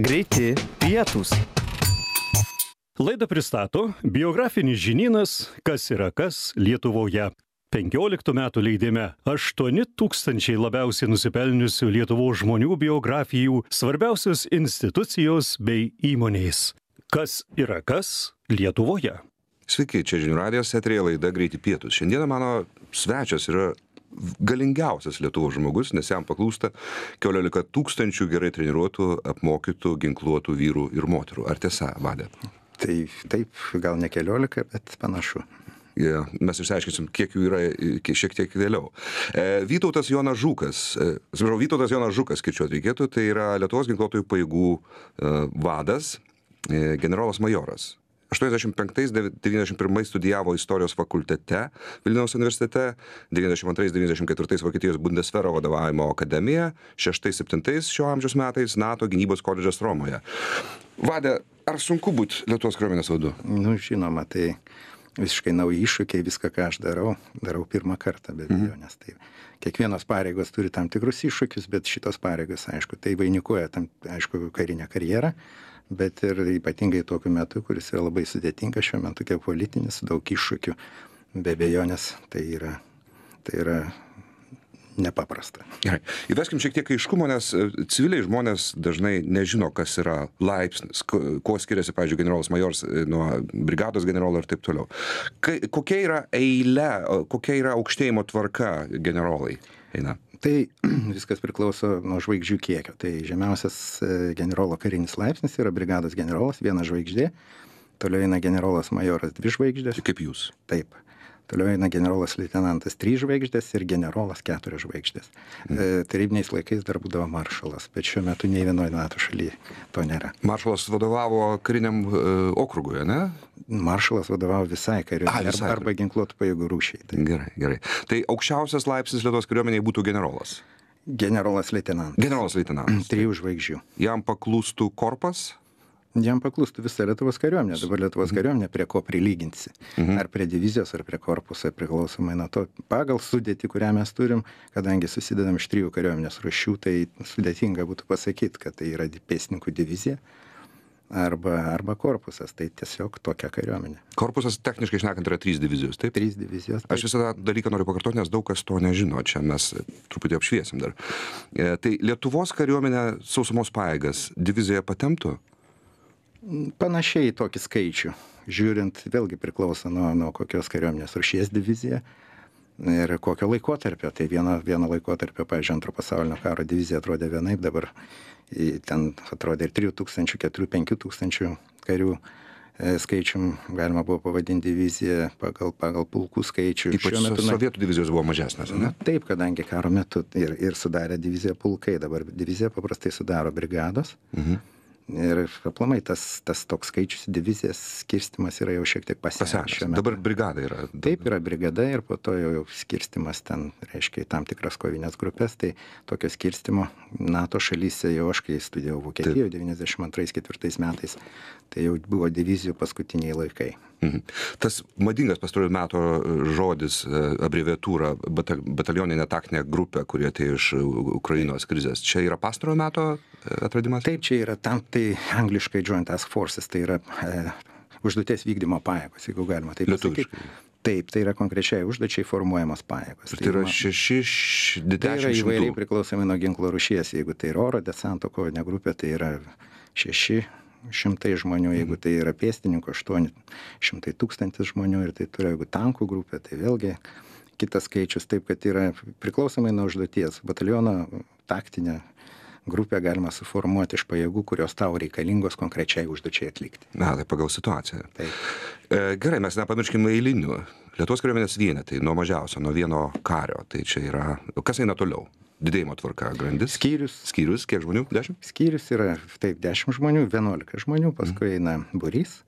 Greiti pietūs. Laidą pristato biografinis žinynas Kas yra kas Lietuvoje. 15 metų leidime 8000 labiausiai nusipelniusių Lietuvos žmonių biografijų, svarbiausios institucijos bei įmonės. Kas yra kas Lietuvoje? Sveiki, čia žinių radijos eterija laida Greiti pietus. Šiandieną mano svečias yra galingiausias Lietuvos žmogus, nes jam paklūsta keliolika tūkstančių gerai treniruotų, apmokytų, ginkluotų vyrų ir moterų. Ar tiesa, vadė? Tai taip, gal ne keliolika, bet panašu. Yeah, mes išsiaiškinsim, kiek jų yra šiek tiek vėliau. E, Vytautas Jonas Žukas, e, atsiprašau, e, Vytautas Jonas Žukas, skaičiuoti reikėtų, tai yra Lietuvos ginkluotojų paėgų e, vadas, e, generolas majoras aštuoniasdešim penktais devyniasdešim pirmais studijavo istorijos fakultete vilniaus universitete devyniasdešim antrais devyniasdešim ketvirtais vokietijos bundesvero vadovavimo akademija šeštais septintais šio amžiaus metais nato gynybos koledžas romoje vade ar sunku būt lietuvos kariuomenės vadu nu žinoma tai visiškai nauji iššūkiai viską ką aš darau darau pirmą kartą be mhm. abejonės tai kiekvienos pareigos turi tam tikrus iššūkius bet šitos pareigos aišku tai vainikuoja tam aišku karinę karjerą bet ir ypatingai tokiu metu, kuris yra labai sudėtingas šiuo metu, kiek politinis, daug iššūkių, be bejonės tai yra, tai yra nepaprasta. Gerai. Įveskim šiek tiek aiškumo, nes e, civiliai žmonės dažnai nežino, kas yra laipsnis, kuo skiriasi, pavyzdžiui, generolas majors e, nuo brigados generolo ir taip toliau. Ka, kokia yra eilė, kokia yra aukštėjimo tvarka generolai? Eina tai viskas priklauso nuo žvaigždžių kiekio tai žemiausias e, generolo karinis laipsnis yra brigados generolas viena žvaigždė toliau eina generolas majoras dvi žvaigždės kaip jūs taip toliau eina generolas leitenantas trys žvaigždės ir generolas keturios žvaigždės. Mhm. E, tarybiniais laikais dar būdavo maršalas, bet šiuo metu nei vienoje NATO šalyje to nėra. Maršalas vadovavo kariniam e, okrugui, ne? Maršalas vadovavo visai kariuomeniai arba, arba ginkluotų pajėgų rūšiai. Tai. Gerai, gerai. Tai aukščiausias laipsnis Lietuvos kariuomeniai būtų generolas. Generolas leitenantas. Generolas leitenantas. Trijų žvaigždžių. Jam paklūstų korpas? jam paklustų visa Lietuvos kariuomenė. Dabar Lietuvos mhm. kariuomenė prie ko prilyginsi. Mhm. Ar prie divizijos, ar prie korpuso, priklausomai nuo to. Pagal sudėtį, kurią mes turim, kadangi susidedam iš trijų kariuomenės rušių, tai sudėtinga būtų pasakyti, kad tai yra pėsininkų divizija. Arba, arba korpusas, tai tiesiog tokia kariuomenė. Korpusas techniškai išnekant yra trys divizijos, taip? Trys divizijos. Taip. Aš visą tą dalyką noriu pakartoti, nes daug kas to nežino, čia mes truputį apšviesim dar. E, tai Lietuvos kariuomenė sausumos paėgas divizijoje patemtų? panašiai į tokį skaičių, žiūrint, vėlgi priklauso nuo, nuo kokios kariuomenės rušies divizija ir kokio laikotarpio. Tai vieno, vieno laikotarpio, pavyzdžiui, antro pasaulinio karo divizija atrodė vienaip, dabar ten atrodė ir 3000, 4-5 tūkstančių karių e, skaičium galima buvo pavadinti diviziją pagal, pagal pulkų skaičių. Ypač Šiuo metu sovietų divizijos buvo mažesnės, ne? Taip, kadangi karo metu ir, ir sudarė diviziją pulkai, dabar diviziją paprastai sudaro brigados. Mhm ir aplamai tas tas toks skaičius divizijas skirstymas yra jau šiek tiek pasenęs dabar brigada yra taip yra brigada ir po to jau skirstymas ten reiškia į tam tikras kovines grupes tai tokio skirstymo nato šalyse jau aš kai studijavau vokietijoj devyniasdešim antrais ketvirtais metais Tai jau buvo divizijų paskutiniai laikai. Mhm. Tas madingas pastarųjų metų e, žodis, e, abreviatūra, batalioninė taktinė grupė, kurie atėjo iš e, Ukrainos krizės, čia yra pastarojo meto atradimas? Taip, čia yra tam, tai angliškai Joint Task Forces, tai yra e, užduoties vykdymo pajėgos, jeigu galima taip pasakyti. Lietuviškai. Taip, tai yra konkrečiai užduočiai formuojamos pajėgos. Ir tai yra šeši, dešimt. Tai yra įvairiai priklausomi nuo ginklo rušies, jeigu tai yra oro desanto kovinė grupė, tai yra šeši, šimtai žmonių, jeigu mhm. tai yra pėstininkų, 800 tūkstantis žmonių ir tai turi, jeigu tankų grupė, tai vėlgi kitas skaičius, taip kad yra priklausomai nuo užduoties. Bataliono taktinė grupę galima suformuoti iš pajėgų, kurios tau reikalingos konkrečiai užduočiai atlikti. Na, tai pagal situaciją. Taip. E, gerai, mes nepamirškime eilinių. Lietuvos kariuomenės vienetai nuo mažiausio, nuo vieno kario. Tai čia yra, kas eina toliau? didėjimo tvarka grandis? Skyrius. Skyrius, kiek žmonių? Dešimt? Skyrius yra, taip, dešimt žmonių, vienuolika žmonių, mhm. paskui eina burys,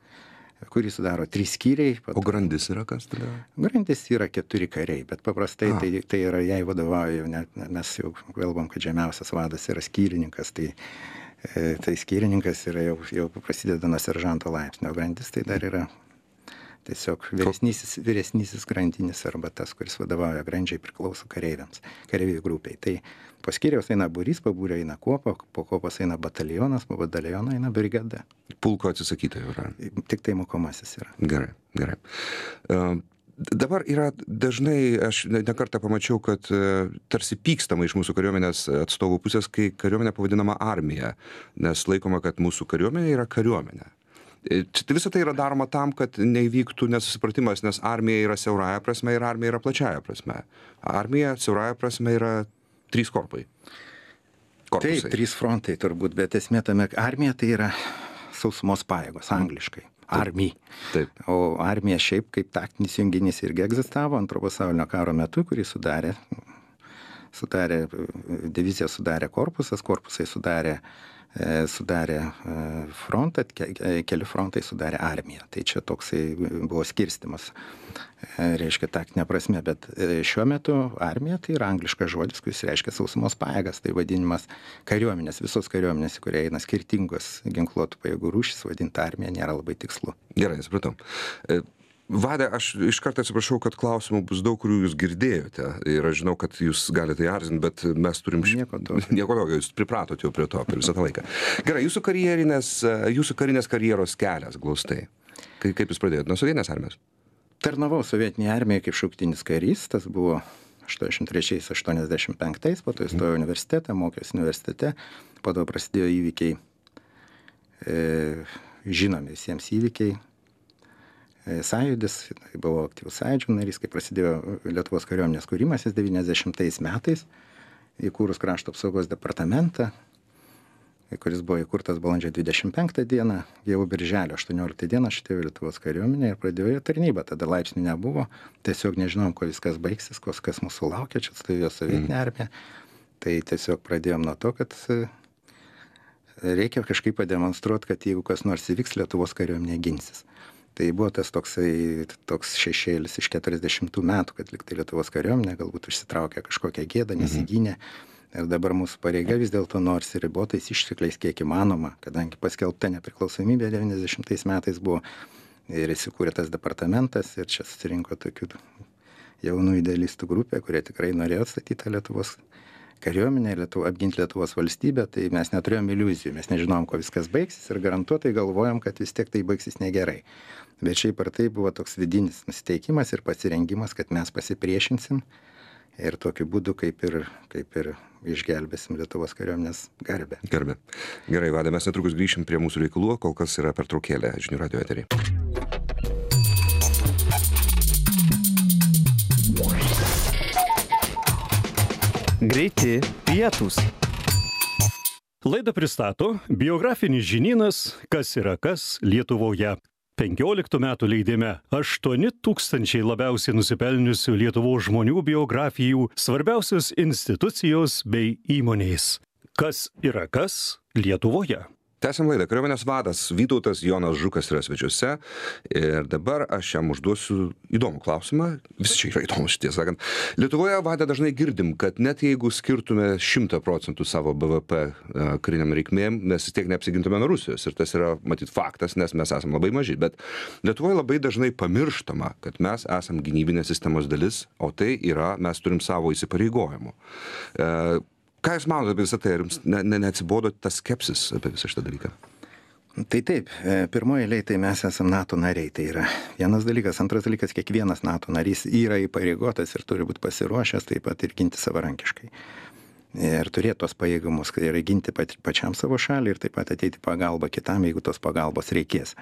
kurį sudaro trys skyriai. Pat... O grandis yra kas tada? Grandis yra keturi kariai, bet paprastai A. tai, tai yra, jai vadovauju, net, mes jau kalbam, kad žemiausias vadas yra skyrininkas, tai, e, tai skyrininkas yra jau, jau prasideda nuo seržanto laipsnio, grandis tai dar yra tiesiog vyresnysis vyresnysis grandinis arba tas kuris vadovauja grandžiai priklauso kareiviams kareivių grupei tai po skyriaus eina būrys po būrio eina kuopa po kuopos eina batalionas po bataliono eina brigada pulko atsisakyta jau yra tiktai mokomasis yra gerai gerai uh... Dabar yra dažnai, aš nekartą pamačiau, kad e, tarsi pykstama iš mūsų kariuomenės atstovų pusės, kai kariuomenė pavadinama armija, nes laikoma, kad mūsų kariuomenė yra kariuomenė. E, čia tai visą tai yra daroma tam, kad neįvyktų nesusipratimas, nes armija yra siauraja prasme ir armija yra plačiaja prasme. Armija siauraja prasme yra trys korpai. Korpusai. Taip, trys frontai turbūt, bet esmė tame, armija tai yra sausumos pajėgos mm. angliškai. Armija. Taip. O armija šiaip kaip taktinis junginys irgi egzistavo antro pasaulinio karo metu, kurį sudarė, sudarė e, divizija sudarė korpusas, korpusai sudarė uh, E, sudarė e, frontą, e, keli frontai sudarė armiją. Tai čia toksai buvo skirstimas, reiškia taktinė prasme, bet šiuo metu armija tai yra angliškas žodis, kuris reiškia sausumos pajėgas, tai vadinimas kariuomenės, visos kariuomenės, į kurią eina skirtingos ginkluotų pajėgų rūšis, vadinti armiją nėra labai tikslu. Gerai, supratau vade aš iškart atsiprašau kad klausimų bus daug kurių jūs girdėjote ir aš žinau kad jus gali tai erzint bet mes turim nieko tokio jūs pripratot jau prie to per visą tą laiką gerai jūsų karjerinės jūsų karinės karjeros kelias glaustai kai kaip jūs pradėjot nuo sovietinės armijos tarnavau sovietinėje armijoje kaip šauktinis karys tas buvo 83-85, po to įstojau į universitetą, mokiausi universitete, po to prasidėjo įvykiai, e, žinomi visiems įvykiai, E, sąjūdis, tai buvau aktyvus sąjūdžio narys, kai prasidėjo Lietuvos kariuomenės kūrimasis 90 metais, įkūrus krašto apsaugos departamentą, kuris buvo įkurtas balandžio 25 dieną, jau birželio 18 dieną aš atėjau Lietuvos kariuomenė ir pradėjau tarnybą, tada laipsnių nebuvo, tiesiog nežinom, kuo viskas baigsis, kas, kas mūsų laukia, čia atstovėjo sovietinė mm. armija. Tai tiesiog pradėjom nuo to, kad e, reikia kažkaip pademonstruoti, kad jeigu kas nors įvyks, Lietuvos kariuomenė ginsis tai buvo tas toksai toks šešėlis iš keturiasdešimtų metų kad lyg tai lietuvos kariuomenė galbūt užsitraukė kažkokią gėdą mhm. nesigynė ir dabar mūsų pareiga vis dėlto nors ir ribotais ištekliais kiek įmanoma kadangi paskelbta nepriklausomybė devyniasdešimtais metais buvo ir įsikūrė tas departamentas ir čia susirinko tokių jaunų idealistų grupė kurie tikrai norėjo statyt tą lietuvos kariuomenę lietuv apgint lietuvos valstybę tai mes neturėjom iliuzijų mes nežinojom kuo viskas baigsis ir garantuotai galvojom kad vis tiek tai baigsis negerai bet šiaip ar taip buvo toks vidinis nusiteikimas ir pasirengimas kad mes pasipriešinsim ir tokiu būdu kaip ir kaip ir išgelbėsim lietuvos kariuomenės garbę garbę gerai vada mes netrukus grįšim prie mūsų reikalų kol kas yra pertraukėlė žinių radijo etery Greiti pietūs. Laidą pristato biografinis žinynas Kas yra kas Lietuvoje. 15 metų leidime 8000 labiausiai nusipelniusių Lietuvos žmonių biografijų, svarbiausios institucijos bei įmonės. Kas yra kas Lietuvoje? Tęsiam laidą. Kariuomenės vadas Vytautas Jonas Žukas yra svečiuose. Ir dabar aš jam užduosiu įdomų klausimą. Visi čia yra įdomus, tiesą sakant. Lietuvoje vadą dažnai girdim, kad net jeigu skirtume 100 procentų savo BVP e, kariniam reikmėm, mes vis tiek neapsigintume nuo Rusijos. Ir tas yra, matyt, faktas, nes mes esame labai maži. Bet Lietuvoje labai dažnai pamirštama, kad mes esame gynybinės sistemos dalis, o tai yra, mes turim savo įsipareigojimų. E, ką jūs manote apie visą tai? Ar jums ne, ne, neatsibodo tas skepsis apie visą šitą dalyką? Tai taip, e, pirmoji eilė tai mes esame NATO nariai, tai yra vienas dalykas. Antras dalykas, kiekvienas NATO narys yra įpareigotas ir turi būti pasiruošęs taip pat ir ginti savarankiškai. Ir turėti tos pajėgumus, kad yra ginti pačiam savo šalį ir taip pat ateiti pagalba kitam, jeigu tos pagalbos reikės.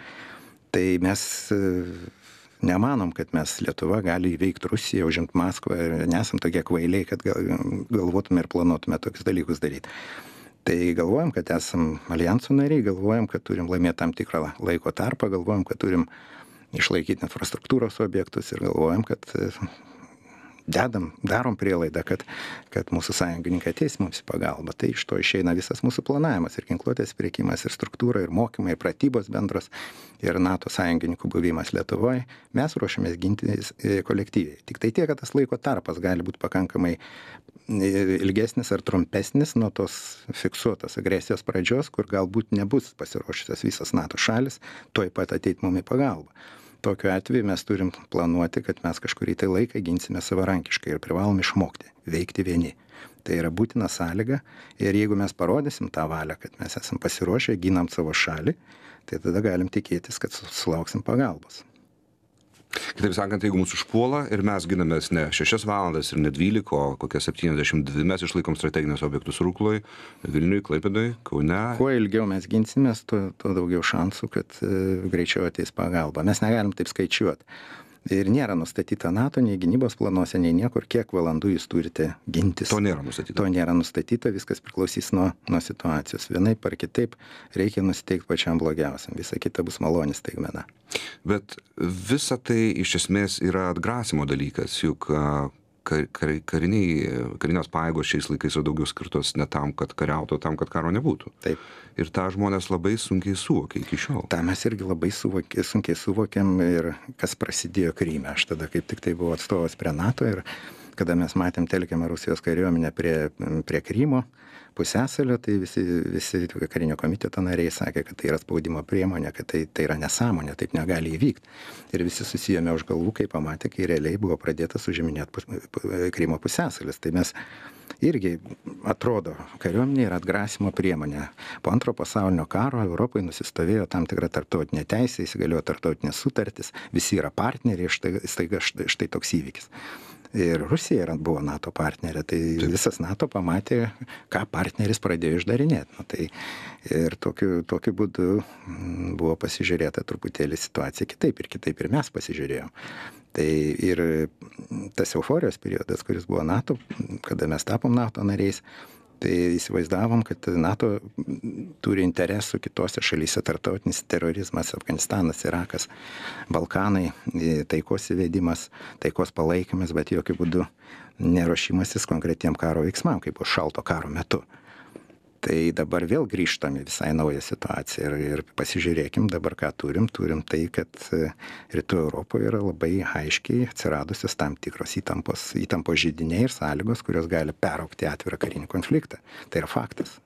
Tai mes e, nemanom kad mes lietuva gali įveikt rusiją užimt maskvą nesam tokie kvailiai kad gal galvotume ir planuotume tokius dalykus daryt tai galvojam kad esam aljanso nariai galvojam kad turim laimėt tam tikrą laiko tarpą galvojam kad turim išlaikyt infrastruktūros objektus ir galvojam kad dedam, darom prielaidą, kad, kad mūsų sąjungininkai ateis mums į pagalbą. Tai iš to išeina visas mūsų planavimas ir ginkluotės priekimas, ir struktūra, ir mokymai, ir pratybos bendros, ir NATO sąjungininkų buvimas Lietuvoje. Mes ruošiamės gintis e, kolektyviai. Tik tai tiek, kad tas laiko tarpas gali būti pakankamai e, ilgesnis ar trumpesnis nuo tos fiksuotos agresijos pradžios, kur galbūt nebus pasiruošusios visas NATO šalis, tuoj pat ateit mum į pagalbą tokiu atveju mes turim planuoti kad mes kažkurį tai laiką ginsime savarankiškai ir privalom išmokti veikti vieni tai yra būtina sąlyga ir jeigu mes parodysim tą valią kad mes esam pasiruošę ginam savo šalį tai tada galim tikėtis kad sulauksim pagalbos kitaip sakant jeigu mus užpuola ir mes ginamės ne šešias valandas ir ne dvylika o kokias septyniasdešim dvi mes išlaikom strateginius objektus rukloj vilniuj klaipėdoj kaune kuo ilgiau mes ginsimės tuo tuo daugiau šansų kad e, greičiau ateis pagalba mes negalim taip skaičiuot ir nėra nustatyta nato nei gynybos planuose nei niekur kiek valandų jūs turite gintis to nėra nustatyta to nėra nustatyta viskas priklausys nuo nuo situacijos vienaip ar kitaip reikia nusiteikt pačiam blogiausiam visa kita bus maloni staigmena bet visa tai iš esmės yra atgrasymo dalykas juk ka kar kariniai karinės pajėgos šiais laikais yra daugiau skirtos ne tam kad kariautų o tam kad karo nebūtų taip ir tą žmonės labai sunkiai suvokia iki šiol tą mes irgi labai suvokė, sunkiai suvokiam ir kas prasidėjo kryme aš tada kaip tik tai buvau atstovas prie nato ir kada mes matėm telkiamą Rusijos kariuomenę prie, prie Krymo pusėsalio, tai visi, visi karinio komiteto nariai sakė, kad tai yra spaudimo priemonė, kad tai, tai yra nesąmonė, taip negali įvykti. Ir visi susijome už galvų, kai pamatė, kai realiai buvo pradėtas užiminėti pus, Krymo pusėsalis. Tai mes irgi atrodo, kariuomenė yra atgrasimo priemonė. Po antro pasaulinio karo Europai nusistovėjo tam tikra tarptautinė teisė, įsigaliojo tarptautinės sutartys, visi yra partneriai, štai, štai, štai, štai toks įvykis ir Rusija yra, buvo NATO partnerė, tai Taip. visas NATO pamatė, ką partneris pradėjo išdarinėti. Nu, tai ir tokiu, tokiu būdu mm, buvo pasižiūrėta truputėlį situacija kitaip ir kitaip ir mes pasižiūrėjom. Tai ir tas euforijos periodas, kuris buvo NATO, kada mes tapom NATO nariais, tai įsivaizdavom kad nato turi interesų kitose šalyse tarptautinis terorizmas afganistanas irakas balkanai taikos įvedimas taikos palaikymas bet jokiu būdu ne ruošimasis konkretiem karo veiksmam kaip buvo šalto karo metu tai dabar vėl grįžtam į visai naują situaciją ir, ir pasižiūrėkim dabar, ką turim. Turim tai, kad e, rytų Europoje yra labai aiškiai atsiradusios tam tikros įtampos, įtampos žydiniai ir sąlygos, kurios gali peraukti atvirą karinį konfliktą. Tai yra faktas.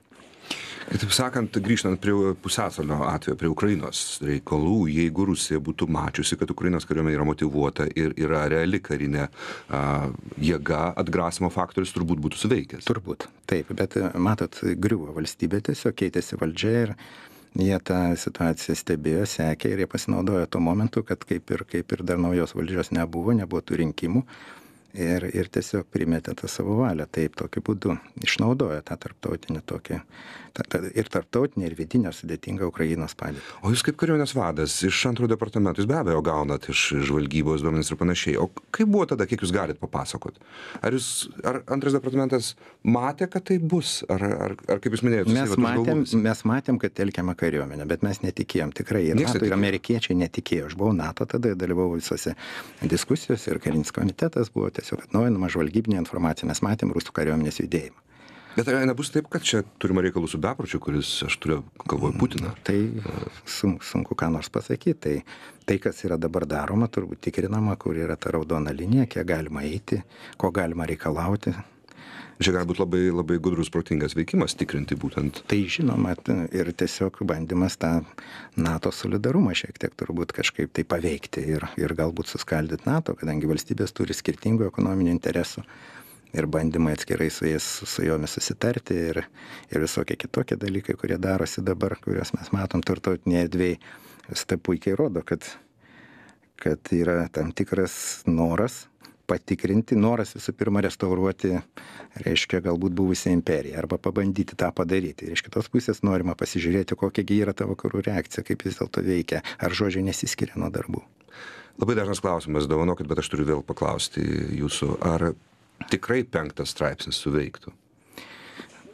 Kitaip sakant, grįžtant prie pusęsalio atveju, prie Ukrainos reikalų, jeigu Rusija būtų mačiusi, kad Ukrainos kariuomenė yra motivuota ir yra reali karinė a, jėga, atgrasimo faktorius turbūt būtų suveikęs. Turbūt, taip, bet e, matot, griuvo valstybė tiesiog keitėsi valdžia ir jie tą situaciją stebėjo, sekė ir jie pasinaudojo tuo momentu, kad kaip ir, kaip ir dar naujos valdžios nebuvo, nebuvo tų rinkimų ir ir tiesiog primetė tą savo valią taip tokiu būdu išnaudojo tą tarptautinį tokį tą, tą, ir tarptautinį, ir vidinę sudėtingą Ukrainos padėtį. O jūs kaip kariuomenės vadas iš antro departamento, jūs be abejo gaunat iš žvalgybos duomenys ir panašiai, o kaip buvo tada, kiek jūs galite papasakot? Ar, jūs, ar antras departamentas matė, kad tai bus, ar, ar, ar kaip jūs minėjote, mes, matėm, mes matėm, kad telkiama kariuomenė, bet mes netikėjom tikrai. Ir, NATO, ir amerikiečiai netikėjo. Aš buvau NATO tada, dalyvavau visose diskusijose ir karinis komitetas buvo. Tai tiesiog atnaujinama žvalgybinė informacija, mes matėm rusų kariuomenės judėjimą. Bet ar nebus taip, kad čia turime reikalų su bepročiu, kuris, aš turiu galvoje, mm, Putiną? Tai sun, sunku ką nors pasakyti. Tai, tai, kas yra dabar daroma, turbūt tikrinama, kur yra ta raudona linija, kiek galima eiti, ko galima reikalauti, čia gali būt labai labai gudrus protingas veikimas tikrinti būtent tai žinoma ir tiesiog bandymas tą nato solidarumą šiek tiek turbūt kažkaip tai paveikti ir ir galbūt suskaldyt nato kadangi valstybės turi skirtingų ekonominių interesų ir bandymai atskirai su jais su jomis susitarti ir ir visokie kitokie dalykai kurie darosi dabar kuriuos mes matom tarptautinėj erdvėj visą tai puikiai rodo kad kad yra tam tikras noras patikrinti noras visų pirma restauruoti reiškia galbūt buvusią imperiją arba pabandyti tą padaryti ir iš kitos pusės norima pasižiūrėti kokia gi yra ta vakarų reakcija kaip vis dėlto veikia ar žodžiai nesiskiria nuo darbų labai dažnas klausimas dovanokit bet aš turiu vėl paklausti jūsų ar tikrai penktas straipsnis suveiktų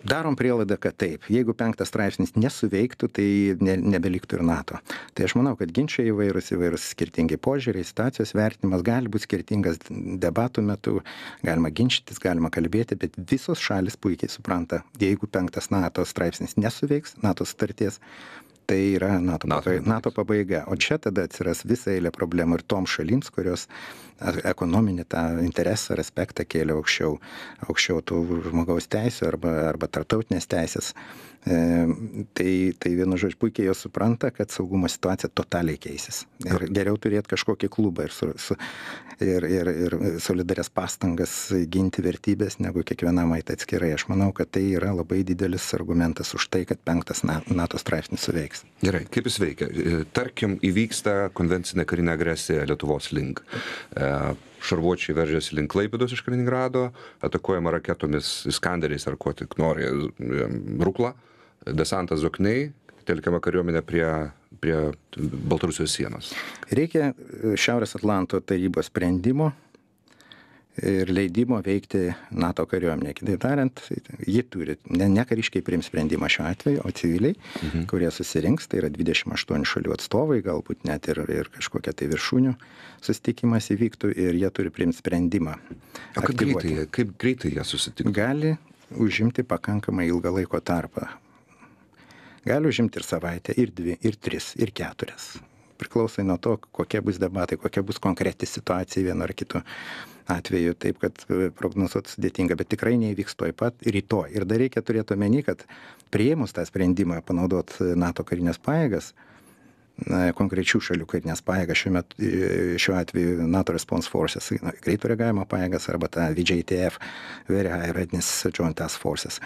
darom prielaidą kad taip jeigu penktas straipsnis nesuveiktų tai ne nebeliktų ir nato tai aš manau kad ginčai įvairūs įvairūs skirtingi požiūriai situacijos vertinimas gali būt skirtingas debatų metu galima ginčytis galima kalbėti bet visos šalys puikiai supranta jeigu penktas nato straipsnis nesuveiks nato sutarties tai yra NATO, NATO, NATO pabaiga. O čia tada atsiras visa eilė problemų ir toms šalims, kurios ekonominį tą interesą ar aspektą kėlė aukščiau, aukščiau tų žmogaus teisų arba, arba tartautinės teisės. Tai, tai vienu žodžiu, puikiai jos supranta, kad saugumo situacija totaliai keisis. Ir geriau turėti kažkokį klubą ir, su, su, ir, ir, ir solidarės pastangas ginti vertybės, negu kiekvienam tai atskirai. Aš manau, kad tai yra labai didelis argumentas už tai, kad penktas NATO straipsnis suveiks. Gerai, kaip jis veikia? E, tarkim, įvyksta konvencinė karinė agresija Lietuvos link e, šarvuočiai veržiasi link Klaipėdos iš Kaliningrado, atakuojama raketomis, skanderiais ar kuo tik nori, e, rūklą desantas zokniai, telkiama kariuomenė prie, prie Baltarusijos sienos. Reikia e, Šiaurės Atlanto tarybos sprendimo ir leidimo veikti NATO kariuomenė. Kitaip tariant, ji turi, ne, ne kariškiai priims sprendimą šiuo atveju, o civiliai, mhm. kurie susirinks, tai yra 28 šalių atstovai, galbūt net ir, ir kažkokia tai viršūnių susitikimas įvyktų ir jie turi priimti sprendimą. O kaip aktyvuoti. greitai, kaip greitai jie susitiks? Gali užimti pakankamai ilgą laiko tarpą gali užimt ir savaitę, ir dvi, ir tris, ir keturias. Priklausai nuo to, kokie bus debatai, kokia bus konkreti situacija vienu ar kitu atveju. Taip, kad e, prognozuoti sudėtinga, bet tikrai neįvyks toj pat rytoj. Ir dar reikia turėti omeny, kad prieimus tą sprendimą panaudoti NATO karinės pajėgas, konkrečių šalių karinės pajėgas, šiuo, metu, e, šiuo atveju NATO Response Forces, greito reagavimo pajėgas arba tą VJTF, Very High Readiness Joint Task Forces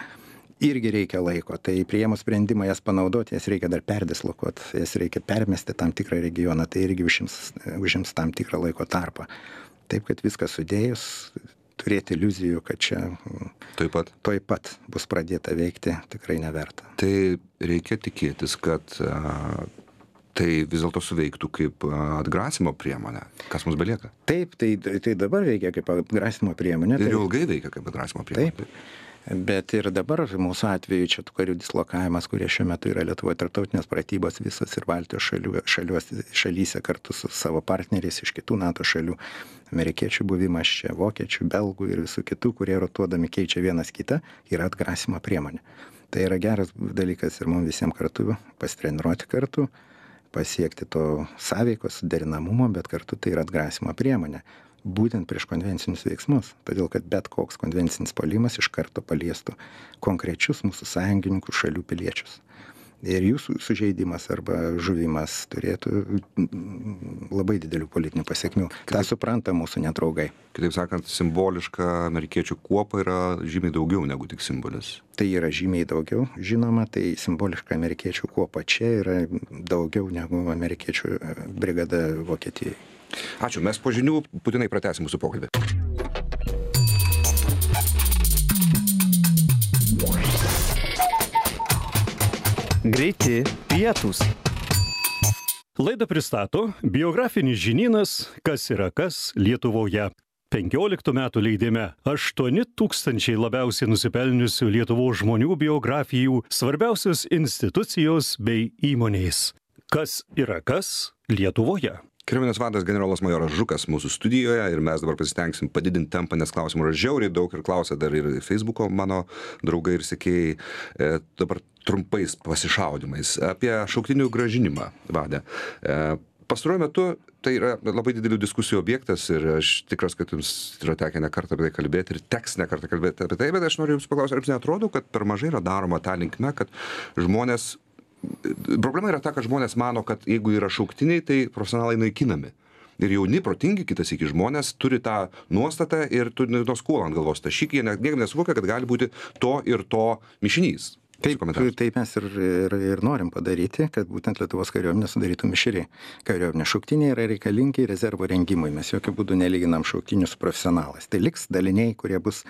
irgi reikia laiko tai priėmus sprendimą jas panaudot jas reikia dar perdislokuot jas reikia permesti tam tikrą regioną tai irgi užims užims tam tikrą laiko tarpą taip kad viską sudėjus turėti iliuzijų, kad čia mm, toj pat. toj pat bus pradėta veikti, tikrai neverta. Tai reikia tikėtis, kad a, tai vis dėlto suveiktų kaip atgrasimo priemonė. Kas mums belieka? Taip, tai, tai dabar veikia kaip atgrasimo priemonė. Ir tai... ilgai veikia kaip atgrasimo priemonė. Taip bet ir dabar mūsų atveju čia tų karių dislokavimas kurie šiuo metu yra lietuvoj tarptautinės pratybos visos ir baltijos šalių šaliuos šalyse kartu su savo partneriais iš kitų nato šalių amerikiečių buvimas čia vokiečių belgų ir visų kitų kurie rotuodami keičia vienas kitą yra atgrasymo priemonė tai yra geras dalykas ir mum visiem kartu pasitreniruoti kartu pasiekti to sąveikos suderinamumo bet kartu tai yra atgrasymo priemonė būtent prieš konvencinius veiksmus todėl kad bet koks konvencinis puolimas iš karto paliestų konkrečius mūsų sąjungininkų šalių piliečius ir jų sužeidimas arba žuvimas turėtų mm, labai didelių politinių pasiekmių. Tą supranta mūsų netraugai. Kitaip sakant, simboliška amerikiečių kuopa yra žymiai daugiau negu tik simbolis. Tai yra žymiai daugiau, žinoma, tai simboliška amerikiečių kuopa čia yra daugiau negu amerikiečių e, brigada Vokietijoje. Ačiū, mes po žinių būtinai pratęsim mūsų pokalbį. Greiti pietūs. Laidą pristato biografinis žinynas Kas yra kas Lietuvoje. 15 metų leidime 8000 labiausiai nusipelniusių Lietuvos žmonių biografijų, svarbiausios institucijos bei įmonės. Kas yra kas Lietuvoje? kariuomenės vadas generolas majoras žukas mūsų studijoje ir mes dabar pasistengsim padidint tempą nes klausimų yra žiauriai daug ir klausia dar ir feisbuko mano draugai ir sekėjai e, dabar trumpais pasišaudymais apie šauktinių gražinimą vadę. E, Pastaruoju metu tai yra labai didelių diskusijų objektas ir aš tikras, kad jums yra tekę ne kartą apie tai kalbėti ir teks ne kartą kalbėti apie tai, bet aš noriu jums paklausti, ar jums netrodo, kad per mažai yra daroma tą linkme, kad žmonės problema yra ta, kad žmonės mano, kad jeigu yra šauktiniai, tai profesionalai naikinami. Ir jauni, protingi, kitas iki žmonės turi tą nuostatą ir turi tos nu, kuolą ant galvos tašyk, jie niekam nesuvokia, kad gali būti to ir to mišinys. Taip, taip mes ir, ir, ir norim padaryti, kad būtent Lietuvos kariuomenė sudarytų mišriai. Kariuomenė šauktiniai yra reikalingi rezervo rengimui. Mes jokių būdų nelyginam šauktinių su profesionalais. Tai liks daliniai, kurie bus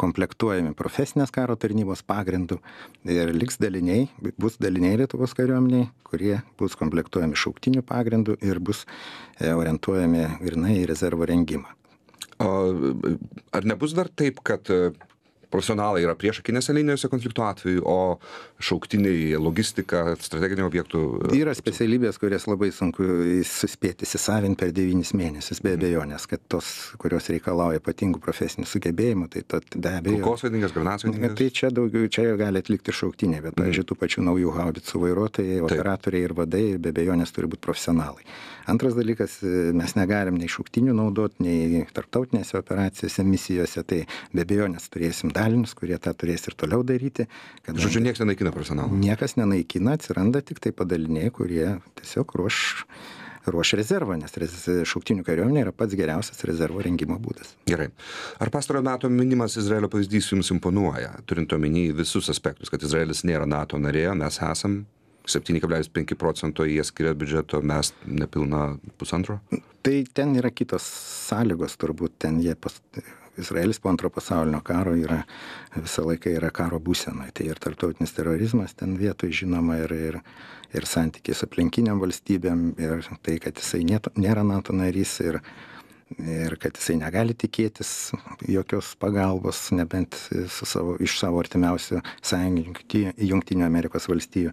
komplektuojami profesinės karo tarnybos pagrindų. Ir liks daliniai, bus daliniai Lietuvos kariuomeniai, kurie bus komplektuojami šauktinių pagrindų ir bus e, orientuojami grinai į rezervo rengimą. O ar nebus dar taip, kad e, profesionalai yra priešakinėse linijose konflikto atveju o šauktiniai logistika strateginių objektų e, yra specialybės kurias labai sunku suspėt įsisavint per devynis mėnesius be mhm. abejonės kad tos kurios reikalauja ypatingų profesinių sugebėjimų tai tad be abejo kulkosvaidininkas granatsvaidininkas tai čia daugiau čia gali atlikti šauktiniai bet mhm. pavyzdžiui tų pačių naujų haubicų vairuotojai operatoriai ir vadai be abejonės turi būt profesionalai antras dalykas e, mes negalim nei šauktinių naudot nei tarptautinėse operacijose misijose tai be abejonės turėsim dar socialinius, kurie tą turės ir toliau daryti. Kad, Žodžiu, niekas nenaikina profesionalų. Niekas nenaikina, atsiranda tik tai padaliniai, kurie tiesiog ruoš, ruoš rezervą, nes šauktinių kariuomenė yra pats geriausias rezervo rengimo būdas. Gerai. Ar pastarojo NATO minimas Izraelio pavyzdys jums imponuoja, turint omeny visus aspektus, kad Izraelis nėra NATO narė, mes esam 7,5 procento jie skiria biudžeto, mes nepilna pusantro? Tai ten yra kitos sąlygos, turbūt ten jie pas, izraelis po antro pasaulinio karo yra visą laiką yra karo būsenoje tai ir tarptautinis terorizmas ten vietoj žinoma ir ir ir santykiai su aplinkinėm valstybėm ir tai kad jisai net, nėra nato narys ir ir kad jisai negali tikėtis jokios pagalbos, nebent savo, iš savo artimiausių sąjungininkų Junktinių Amerikos valstijų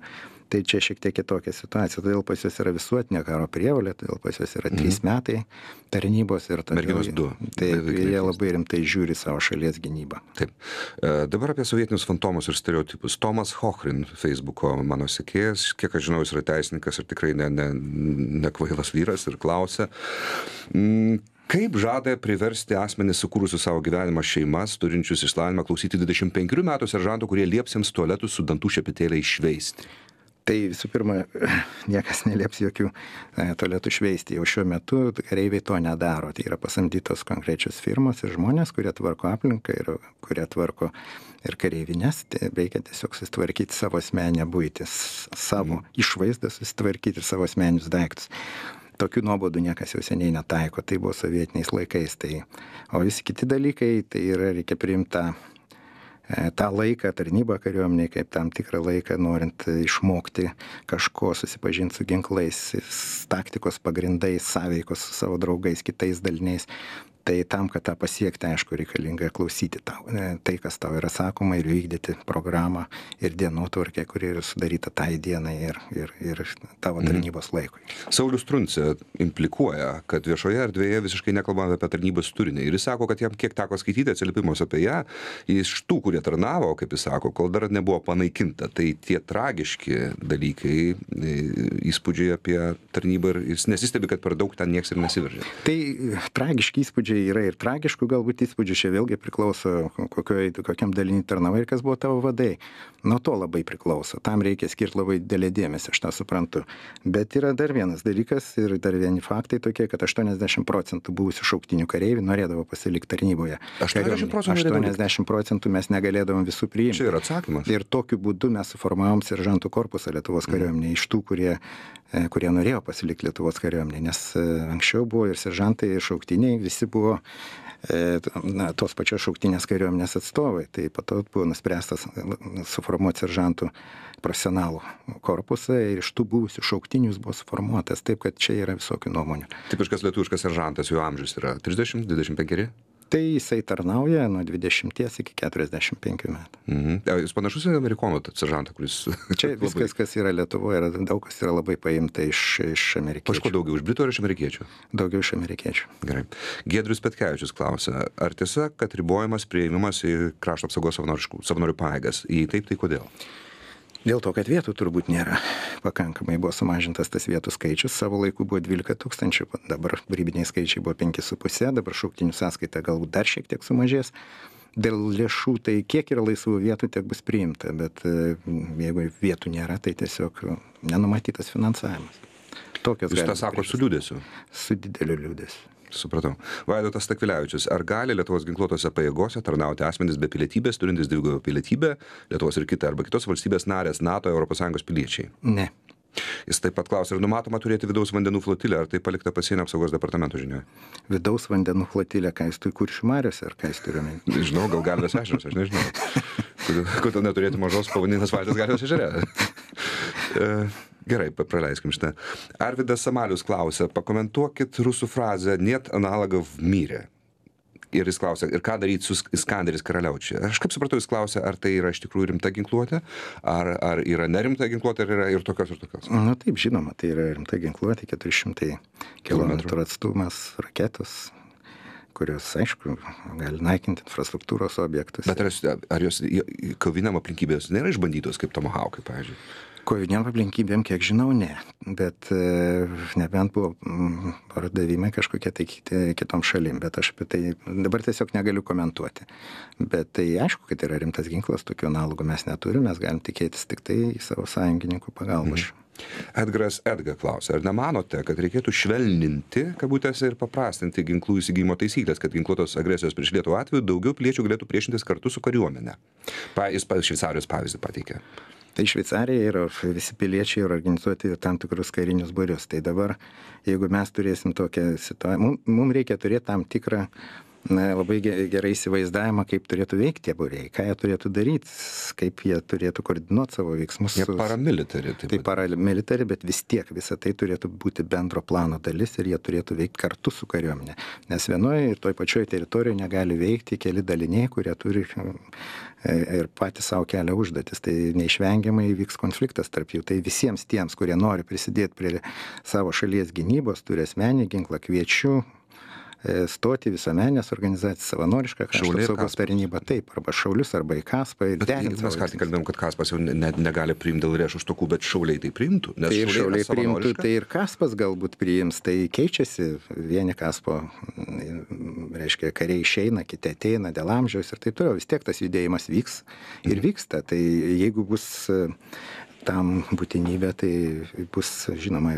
tai čia šiek tiek kitokia situacija. Todėl pas juos yra visuotinė karo prievalė, todėl pas juos yra trys mhm. metai tarnybos ir tarnybos. Merginos du. Taip, Beveik jie labai rimtai žiūri savo šalies gynybą. Taip. E, dabar apie sovietinius fantomus ir stereotipus. Tomas Hochrin, Facebook'o mano sekėjas, kiek aš žinau, jis yra teisininkas ir tikrai nekvailas ne, ne, ne vyras ir klausia. Mm, Kaip žada priversti asmenys sukūrusius savo gyvenimą šeimas, turinčius išsilavinimą klausyti 25 metų seržantų, kurie lieps jiems tualetus su dantų šepetėliais šveisti? Tai visų pirma, niekas nelieps jokių e, tualetų šveisti. Jau šiuo metu kareiviai to nedaro. Tai yra pasamdytos konkrečios firmos ir žmonės, kurie tvarko aplinką ir kurie tvarko ir kareivinės. Tai reikia tiesiog susitvarkyti savo asmenę būti, savo mhm. išvaizdą susitvarkyti ir savo asmeninius daiktus tokių nuobodų niekas jau seniai netaiko, tai buvo sovietiniais laikais. Tai, o visi kiti dalykai, tai yra reikia priimta E, tą laiką, tarnybą kariuomeniai, kaip tam tikrą laiką, norint e, išmokti kažko, susipažinti su ginklais, taktikos pagrindais, sąveikos su savo draugais, kitais daliniais tai tam kad tą pasiekti aišku reikalinga klausyti tau e, tai kas tau yra sakoma ir vykdyti programą ir dienotvarkę kuri yra sudaryta tai dienai ir ir ir tavo mhm. tarnybos laikui saulius truncė implikuoja kad viešoje erdvėje visiškai nekalbama apie tarnybos turinį ir jis sako kad jam kiek teko skaityti atsiliepimus apie ją iš tų kurie tarnavo kaip jis sako kol dar nebuvo panaikinta tai tie tragiški dalykai e, įspūdžiai apie tarnybą ir jis nesistebi kad per daug ten nieks ir nesiveržia tai tragiški įspūdžiai Tai yra ir tragiškų galbūt įspūdžių, čia vėlgi priklauso, kokioj, kokiam daliniui tarnavai ir kas buvo tavo vadai. Nuo to labai priklauso, tam reikia skirti labai dėlė dėmesį, aš tą suprantu. Bet yra dar vienas dalykas ir dar vieni faktai tokie, kad 80 procentų buvusių šauktinių kareivių norėdavo pasilikti tarnyboje. 80 procentų? 80 procentų mes negalėdavom visų priimti. Čia yra atsakymas. Ir tokiu būdu mes suformavom seržantų korpusą Lietuvos mhm. kariuomenėje iš tų, kurie, e, kurie norėjo pasilikti Lietuvos kariuomenėje, nes e, anksčiau buvo ir seržantai, ir šauktiniai, visi buvo buvo e, na, tos pačios šauktinės kariuomenės atstovai. Tai po to buvo nuspręstas e, suformuoti seržantų profesionalų korpusą ir iš tų buvusių šauktinių jis buvo suformuotas. Taip, kad čia yra visokių nuomonių. Tipiškas lietuviškas seržantas, jų amžius yra 30, 25? tai jisai tarnauja nuo 20 iki 45 metų. Mhm. Ja, jūs panašus į amerikonų seržantą, kuris... Čia labai... viskas, kas yra Lietuvoje, yra, daug kas yra labai paimta iš, iš amerikiečių. Iš ko daugiau, iš britų ar iš amerikiečių? Daugiau iš amerikiečių. Gerai. Gedrius Petkevičius klausia, ar tiesa, kad ribojamas prieimimas į krašto apsaugos savanorių pajėgas? Jei taip, tai kodėl? Dėl to, kad vietų turbūt nėra. Pakankamai buvo sumažintas tas vietų skaičius, savo laiku buvo 12 tūkstančių, dabar rybiniai skaičiai buvo 5,5, dabar šauktinių sąskaita galbūt dar šiek tiek sumažės. Dėl lėšų tai kiek yra laisvų vietų, tiek bus priimta, bet e, jeigu vietų nėra, tai tiesiog nenumatytas finansavimas. Tokios Jūs tą sakot su liūdėsiu? Su dideliu liūdėsiu supratau vaidotas stakvilevičius ar gali lietuvos ginkluotose pajėgose tarnauti asmenys be pilietybės turintys dvigubą pilietybę lietuvos ir kitą arba kitos valstybės narės nato europos sąjungos piliečiai ne Jis taip pat klausė, ar numatoma turėti vidaus vandenų flotilę, ar tai palikta pasienio apsaugos departamento žinioje? Vidaus vandenų flotilę, ką jis turi kuršių mariuose, ar ką jis turi omeny? Nežinau, gal galvės ežeras, aš nežinau. kodėl, kodėl neturėti mažos pavadinimas Valtės galvės ežere. E, gerai, praleiskim šitą. Arvidas Samalius klausia, pakomentuokit rusų frazę, net analogą v myrė. Ir jis klausia, ir ką daryti su Iskanderis karaliaučiai. Aš kaip supratau, jis klausia, ar tai yra iš tikrųjų rimta ginkluotė, ar, ar yra nerimta ginkluotė, ar yra ir tokios, ir tokios. Na taip, žinoma, tai yra rimta ginkluotė, 400 km atstumas, raketos, kurios, aišku, gali naikinti infrastruktūros objektus. Bet ar, ar jos koviniam aplinkybės nėra išbandytos kaip Tomahawkai, pavyzdžiui? Koviniam aplinkybėm, kiek žinau, ne. Bet e, nebent buvo mm, pardavimai kažkokie tai kitom šalim, bet aš apie tai dabar tiesiog negaliu komentuoti. Bet tai aišku, kad yra rimtas ginklas, tokių analogų mes neturime, mes galim tikėtis tik tai savo sąjungininkų pagalbos. Mhm. Edgaras Edga klausia, ar nemanote, kad reikėtų švelninti, kabutėse, ir paprastinti ginklų įsigijimo taisyklės, kad ginkluotos agresijos prieš Lietuvą atveju daugiau piliečių galėtų priešintis kartu su kariuomenė? Pa, jis pa, Šveicarijos pavyzdį pateikė. Tai Šveicarija yra visi piliečiai yra organizuoti tam tikrus karinius būrius. Tai dabar, jeigu mes turėsim tokią situaciją, mums mum reikia turėti tam tikrą na, labai gerai įsivaizdavimą, kaip turėtų veikti tie būrėjai, ką jie turėtų daryti, kaip jie turėtų koordinuoti savo veiksmus. Jie paramilitari. Tai, tai paramilitari, bet vis tiek visa tai turėtų būti bendro plano dalis ir jie turėtų veikti kartu su kariuomenė. Nes vienoje ir toj pačioje teritorijoje negali veikti keli daliniai, kurie turi mm, e, ir patys savo kelią užduotis. Tai neišvengiamai įvyks konfliktas tarp jų. Tai visiems tiems, kurie nori prisidėti prie savo šalies gynybos, turi asmenį ginklą, kviečiu E, stoti visuomenės organizaciją, savanorišką krašto apsaugos tarnybą, taip, arba šaulius, arba į Kaspą. Ir bet, mes ką tik kalbėjom, kad Kaspas jau ne, negali priimti dėl lėšų štokų, bet šauliai tai priimtų. Tai ir šauliai, šauliai priimtų, tai ir Kaspas galbūt priims, tai keičiasi, vieni Kaspo, mm, reiškia, kariai išeina, kiti ateina dėl amžiaus ir taip toliau, vis tiek tas judėjimas vyks ir mhm. vyksta. Tai jeigu bus tam būtinybė tai bus žinoma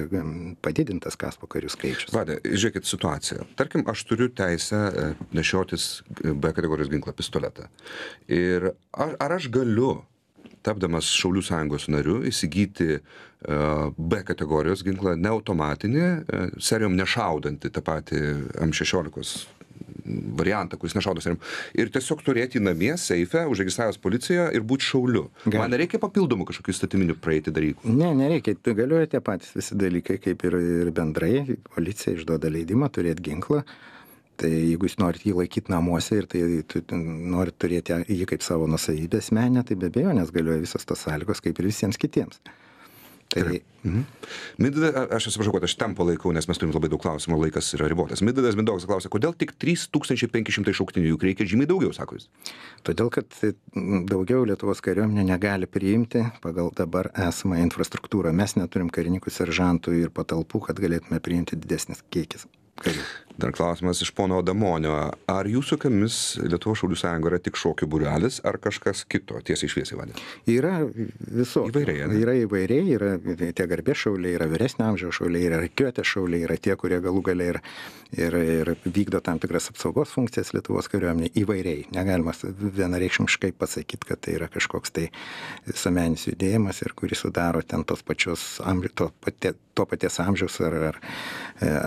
padidintas kaspakarių skaičius. Vadė, žiūrėkit situaciją. Tarkim, aš turiu teisę e, nešiotis B kategorijos ginklą pistoletą. Ir ar, ar aš galiu, tapdamas Šaulių sąjungos nariu, įsigyti e, B kategorijos ginklą, ne automatinį, e, serijom nešaudantį tą patį M16 variantą, kuris nešaudos. Ir tiesiog turėti namie seifę, užregistravęs policiją ir būti šauliu. Gal. Man nereikia papildomų kažkokių statyminių praeiti dalykų. Ne, nereikia. Tu galioja tie patys visi dalykai, kaip ir, ir bendrai. Policija išduoda leidimą turėti ginklą. Tai jeigu jūs norite jį laikyti namuose ir tai tu, norite turėti jį kaip savo nusavybės menę, tai be abejo, nes galioja visos tos sąlygos kaip ir visiems kitiems. Tai Gerai. Mhm. Midada, aš atsiprašau, kad aš tam palaikau, nes mes turim labai daug klausimų, laikas yra ribotas. Midadas Mindogas klausia, kodėl tik 3500 šauktinių, juk reikia žymiai daugiau, sako jis. Todėl, kad daugiau Lietuvos kariuomenė negali priimti pagal dabar esamą infrastruktūrą. Mes neturim karininkų seržantų ir patalpų, kad galėtume priimti didesnis kiekis. Karių dar klausimas iš pono damonio ar jūsų akimis lietuvos šaulių sąjunga yra tik šokių būrelis ar kažkas kito tiesiai šviesiai vadint yra viso įvairiai ane? yra įvairiai yra tie garbės šauliai yra vyresnio amžiaus šauliai yra rikiuotės šauliai yra tie kurie galų gale ir, ir, ir vykdo tam tikras apsaugos funkcijas lietuvos kariuomenė įvairiai negalima vienareikšmiškai pasakyti kad tai yra kažkoks tai visuomeninis judėjimas ir kuris sudaro ten tos pačios amžiaus to, to paties amžiaus ar, ar,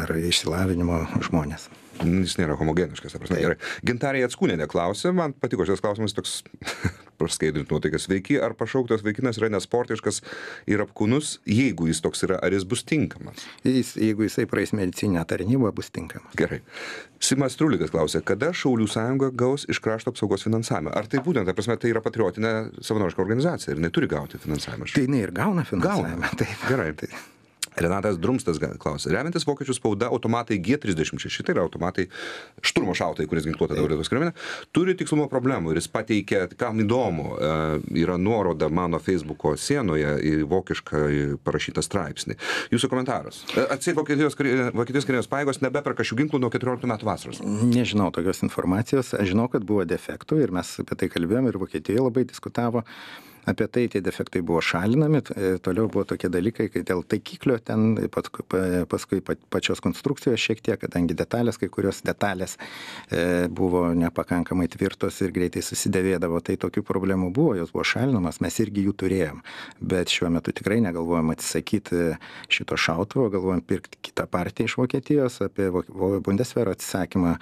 ar išsilavinimo žmonės žmonės? Nu, jis nėra homogeniškas, ta prasme. Ir gintarė Jackūnė klausė, man patiko šis klausimas toks praskaidrinti nuotaikas. Veiki ar pašauktas vaikinas yra nesportiškas ir apkūnus, jeigu jis toks yra, ar jis bus tinkamas? Jis, jeigu jisai praeis medicinę tarnybą, bus tinkamas. Gerai. Simas Trulikas klausė, kada Šaulių sąjunga gaus iš krašto apsaugos finansavimą? Ar tai būtent, ta prasme, tai yra patriotinė savanoriška organizacija ir neturi gauti finansavimą? Tai jinai ir gauna finansavimą. Gauna. Taip. Gerai. Tai. Renatas Drumstas klausia, remiantis vokiečių spauda, automatai G36, tai yra automatai šturmo šautai, kuris ginkluota dabar Lietuvos kariuomenė, turi tikslumo problemų ir jis pateikia, kam įdomu, e, yra nuoroda mano Facebook'o sienoje į vokišką parašytą straipsnį. Jūsų komentaras. E, Atsiek Vokietijos, Vokietijos karinės paėgos nebeperka šių ginklų nuo 14 metų vasaros. Nežinau tokios informacijos, aš žinau, kad buvo defektų ir mes apie tai kalbėjom ir Vokietijoje labai diskutavo apie tai tie defektai buvo šalinami e, toliau buvo tokie dalykai kai dėl taikiklio ten pat, paskui pačios konstrukcijos šiek tiek, kadangi detalės, kai kurios detalės e, buvo nepakankamai tvirtos ir greitai susidėvėdavo, tai tokių problemų buvo, jos buvo šalinamas, mes irgi jų turėjom, bet šiuo metu tikrai negalvojam atsisakyti e, šito šautuvo, galvojam pirkti kitą partiją iš Vokietijos, apie Bundesvero atsisakymą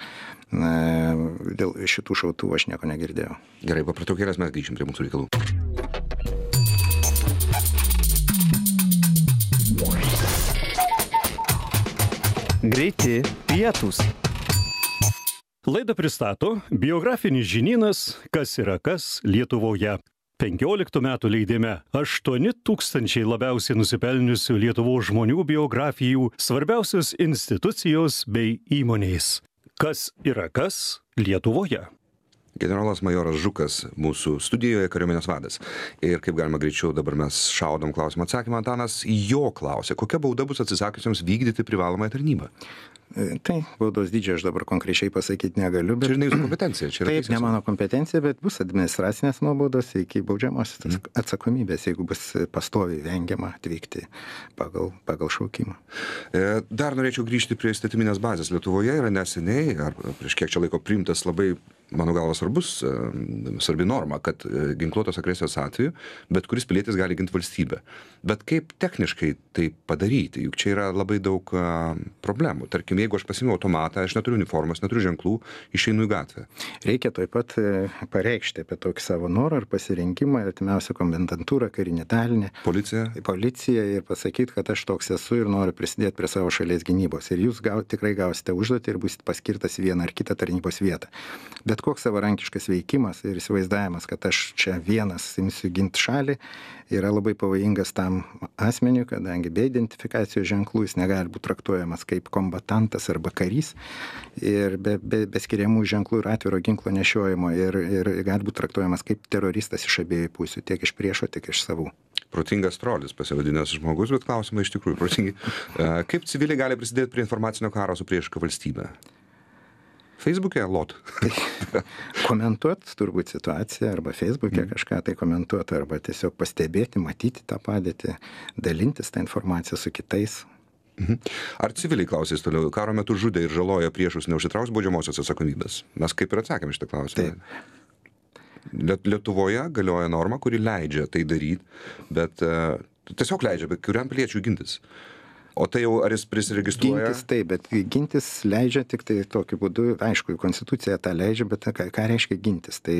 dėl šitų šautų aš nieko negirdėjau. Gerai, papratukėlės mes grįšim prie mūsų reikalų. Greiti pietūs. Laidą pristato biografinis žinynas Kas yra kas Lietuvoje. 15 metų leidime 8000 labiausiai nusipelniusių Lietuvos žmonių biografijų, svarbiausios institucijos bei įmonės. Kas yra kas Lietuvoje? generolas majoras žukas mūsų studijoje kariuomenės vadas ir kaip galima greičiau dabar mes šaudom klausimą atsakymą antanas jo klausia kokia bauda bus atsisakiusiems vykdyti privalomąją tarnybą e, Tai baudos dydžio aš dabar konkrečiai pasakyti negaliu. Bet... Čia ne jūsų kompetencija, čia yra. Taip, ne mano kompetencija, bet bus administracinės nuobaudos iki baudžiamos mm. atsakomybės, jeigu bus pastoviai vengiama atvykti pagal, pagal šaukimą. E, dar norėčiau grįžti prie įstatyminės bazės. Lietuvoje yra neseniai, ar prieš kiek čia laiko priimtas labai mano galva svarbus svarbi norma kad e, ginkluotos agresijos atveju bet kuris pilietis gali gint valstybę bet kaip techniškai tai padaryti juk čia yra labai daug problemų tarkim jeigu aš pasiimu automatą aš neturiu uniformos neturiu ženklų išeinu į gatvę reikia tuoj pat e, pareikšti apie tokį savo norą ir pasirinkimą ir artimiausią komendantūrą karinį dalinį policiją policiją ir pasakyt kad aš toks esu ir noriu prisidėti prie savo šalies gynybos ir jūs gau, tikrai gausite užduotį ir būsit paskirtas į vieną ar kitą tarnybos vietą bet koks savarankiškas veikimas ir įsivaizdavimas, kad aš čia vienas imsiu ginti šalį, yra labai pavojingas tam asmeniu, kadangi be identifikacijos ženklų jis negali būti traktuojamas kaip kombatantas arba karys ir be, be, be skiriamų ženklų ir atviro ginklo nešiojimo ir, ir gali būti traktuojamas kaip teroristas iš abiejų pusių, tiek iš priešo, tiek iš savų protingas trolis pasivadinęs žmogus, bet klausimai iš tikrųjų protingi. Kaip civiliai gali prisidėti prie informacinio karo su priešiška valstybe? Facebook'e lot. komentuot turbūt situaciją arba Facebook'e mm. kažką tai komentuot arba tiesiog pastebėti, matyti tą padėtį, dalintis tą informaciją su kitais, mhm. Ar civiliai klausys toliau, karo metu žudė ir žalojo priešus, neužsitrauks baudžiamosios atsakomybės? Mes kaip ir atsakėm šitą klausimą. Taip. Lietuvoje galioja norma, kuri leidžia tai daryti, bet uh, tiesiog leidžia, bet kuriam piliečiui gintis. Uh, O tai jau ar jis prisiregistruoja? Gintis taip, bet gintis leidžia tik tai tokiu būdu, aišku, konstitucija tą leidžia, bet ką, ką reiškia gintis? Tai,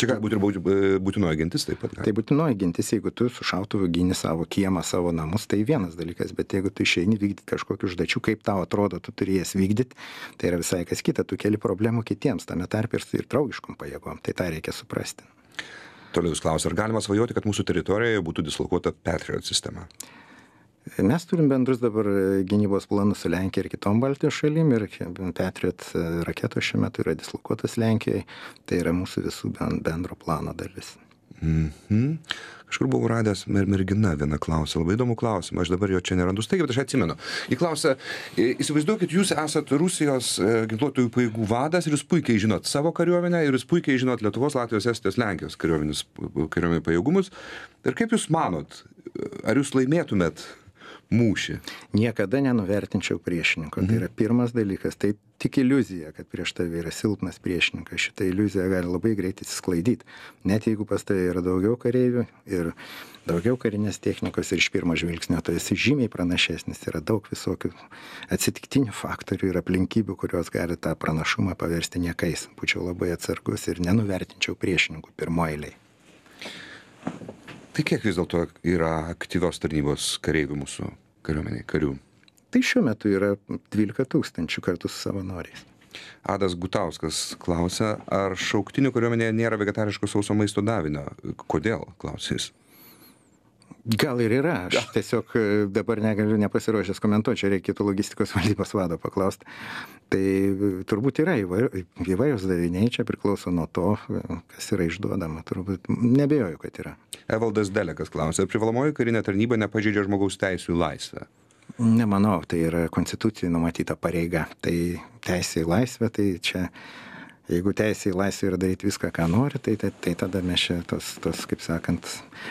Čia gali būti ir e, būtinoji gintis taip pat. Gali. Tai būtinoji gintis, jeigu tu su šautuvu gini savo kiemą, savo namus, tai vienas dalykas, bet jeigu tu išeini vykdyti kažkokiu užduočiu, kaip tau atrodo, tu turėjęs vykdyti, tai yra visai kas kita, tu keli problemų kitiems, tame tarp ir, ir draugiškom pajėgom, tai tą reikia suprasti. Toliau jūs klausia, ar galima svajoti, kad mūsų teritorijoje būtų dislokuota Patriot sistema? mes turim bendrus dabar e, gynybos planus su lenkija ir kitom baltijos šalim ir patriot e, raketos šiuo metu yra dislokuotas lenkijoj tai yra mūsų visų bendro plano dalis Mhm. Mm Kažkur buvau radęs mer mergina vieną klausimą, labai įdomų klausimą, aš dabar jo čia nerandu, taigi bet aš atsimenu. Į klausimą, e, įsivaizduokit, jūs esate Rusijos ginkluotųjų pajėgų vadas ir jūs puikiai žinot savo kariuomenę ir jūs puikiai žinot Lietuvos, Latvijos, Estijos, Lenkijos kariuomenių pajėgumus. Ir kaip jūs manot, ar jūs laimėtumėt mūšį? Niekada nenuvertinčiau priešininko. Tai mhm. Tai yra pirmas dalykas. Tai tik iliuzija, kad prieš tave yra silpnas priešininkas. Šitą iliuziją gali labai greitai atsisklaidyti. Net jeigu pas tave yra daugiau kareivių ir daugiau karinės technikos ir iš pirmo žvilgsnio tu esi žymiai pranašesnis. Yra daug visokių atsitiktinių faktorių ir aplinkybių, kurios gali tą pranašumą paversti niekais. Būčiau labai atsargus ir nenuvertinčiau priešininkų pirmoji eiliai tai kiek vis dėlto yra aktyvios tarnybos kareivių mūsų kariuomenėj karių tai šiuo metu yra dvylika tūkstančių kartu su savanoriais Adas Gutauskas klausia, ar šauktinių kariuomenėje nėra vegetariško sauso maisto davinio? Kodėl, klausys? gal ir yra aš tiesiog e, dabar negaliu nepasiruošęs komentuot čia reikėtų logistikos valdybos vado paklaust tai e, turbūt yra įvair įvairūs daviniai čia priklauso nuo to e, kas yra išduodama turbūt neabejoju kad yra evaldas delekas klausia ar privalomoji karinė tarnyba nepažeidžia žmogaus teisių į laisvę nemanau tai yra konstitucijoj numatyta pareiga tai teisė į laisvę tai čia jeigu teisė į laisvę yra daryti viską, ką nori, tai, tai, tai tada mes čia tos, tos, kaip sakant,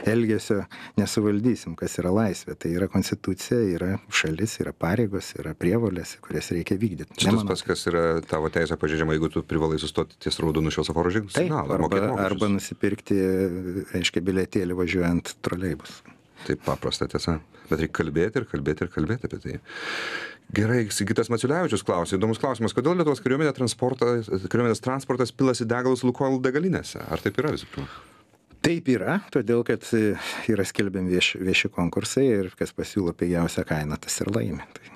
elgesio nesuvaldysim, kas yra laisvė. Tai yra konstitucija, yra šalis, yra pareigos, yra prievolės, kurias reikia vykdyti. Čia tas pats, kas yra tavo teisė pažeidžiama, jeigu tu privalai sustoti ties raudonų šiosaforo žingsniu. Taip, signalą, arba, arba nusipirkti, aiškiai, bilietėlį važiuojant troleibus. Taip paprasta tiesa. Bet reikia kalbėti ir kalbėti ir kalbėti apie tai. Gerai, Sigitas Maciulevičius klausė, įdomus klausimas, kodėl Lietuvos kariuomenė transportas, kariuomenės transportas pilasi degalus Lukoil degalinėse? Ar taip yra visų pirma? Taip yra, todėl kad e, yra skelbiami vieš, vieši konkursai ir kas pasiūlo pigiausią kainą, tas ir laimi. Tai.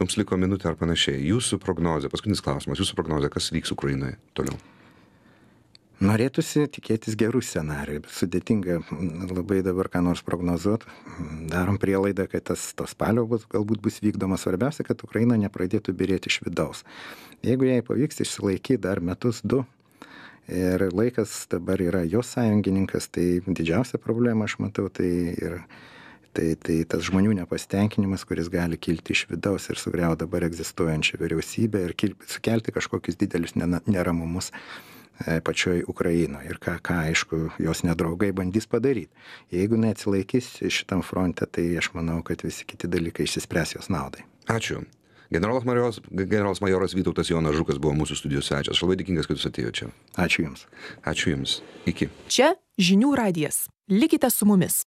Jums liko minutė ar panašiai. Jūsų prognozija, paskutinis klausimas, jūsų prognozija, kas vyks Ukrainoje toliau? norėtųsi tikėtis gerų scenarijų sudėtinga mm, labai dabar ką nors prognozuot mm, darom prielaidą kad tas tos paliaubos galbūt bus vykdomos svarbiausia kad ukraina nepradėtų byrėti iš vidaus jeigu jai pavyks išsilaikyt dar metus du ir laikas dabar yra jos sąjungininkas tai didžiausia problema aš matau tai ir tai tai tas žmonių nepasitenkinimas kuris gali kilti iš vidaus ir sugriaut dabar egzistuojančią vyriausybę ir kilti sukelti kažkokius didelius neramumus E, pačioj Ukrainoje ir ką, ką, aišku, jos nedraugai bandys padaryti. Jeigu neatsilaikys šitam fronte, tai aš manau, kad visi kiti dalykai išsispręs jos naudai. Ačiū. Generolas Marijos, generolas majoras Vytautas Jonas Žukas buvo mūsų studijos svečias. Aš labai dėkingas, kad jūs atėjote čia. Ačiū Jums. Ačiū Jums. Iki. Čia žinių radijas. Likite su mumis.